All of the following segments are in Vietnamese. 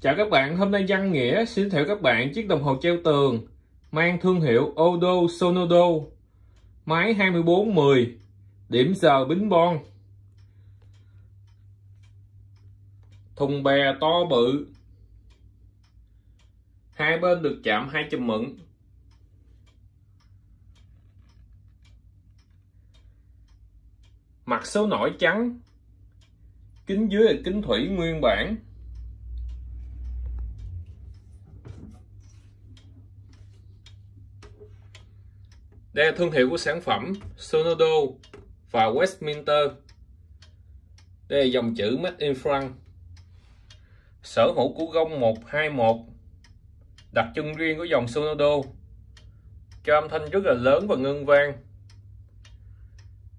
Chào các bạn, hôm nay Văn Nghĩa xin thiệu các bạn chiếc đồng hồ treo tường mang thương hiệu Odo Sonodo máy 2410 điểm giờ Bính Bon thùng bè to bự hai bên được chạm hai chùm mận mặt số nổi trắng kính dưới là kính thủy nguyên bản Đây là thương hiệu của sản phẩm Sonodo và Westminster. Đây là dòng chữ Made in France. Sở hữu của gông 121. Đặc trưng riêng của dòng Sonodo cho âm thanh rất là lớn và ngân vang.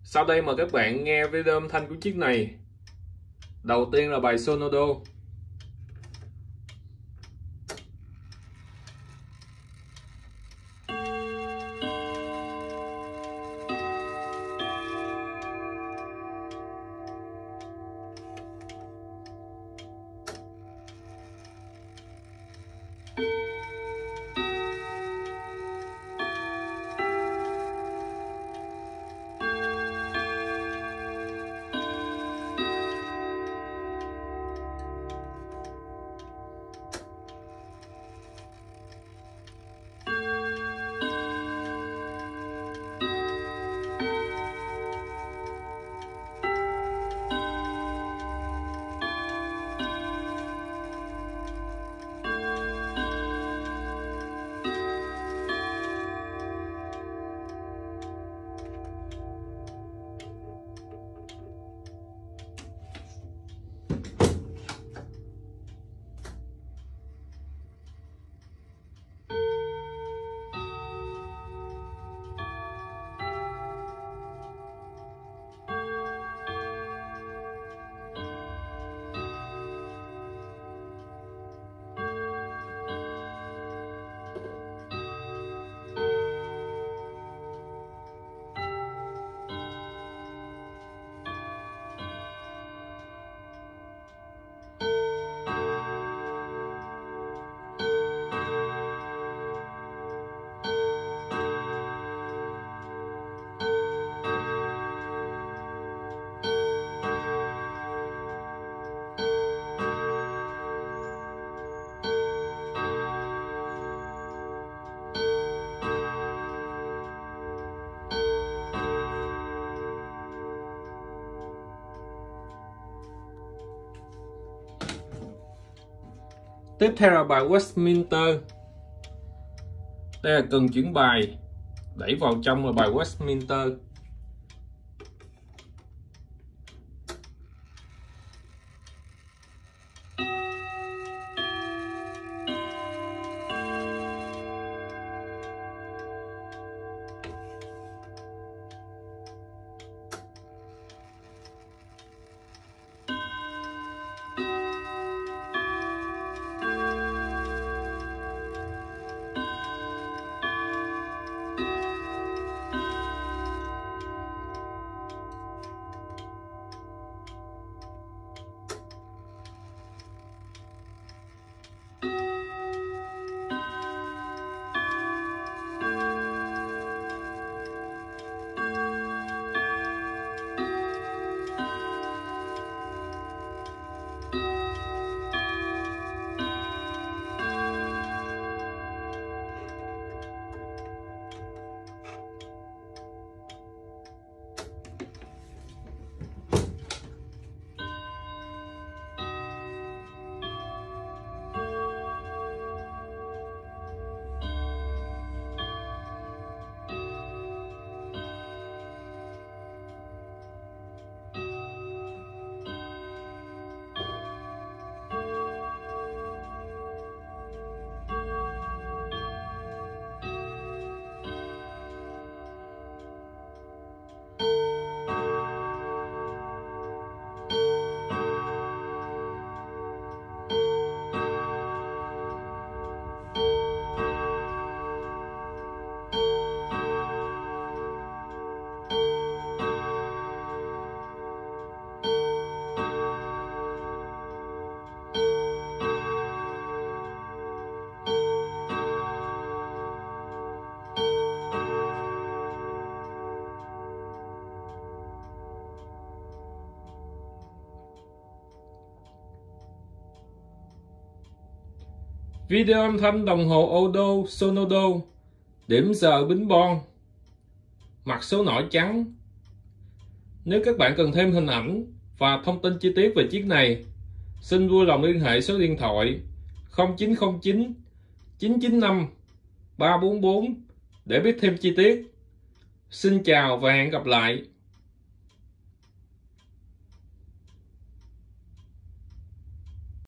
Sau đây mời các bạn nghe video âm thanh của chiếc này. Đầu tiên là bài Sonodo. tiếp theo là bài Westminster đây là cần chuyển bài đẩy vào trong là bài Westminster Video âm thanh đồng hồ Odo Sonodo, điểm giờ Bính Bon, mặt số nổi trắng. Nếu các bạn cần thêm hình ảnh và thông tin chi tiết về chiếc này, xin vui lòng liên hệ số điện thoại 0909 995 344 để biết thêm chi tiết. Xin chào và hẹn gặp lại.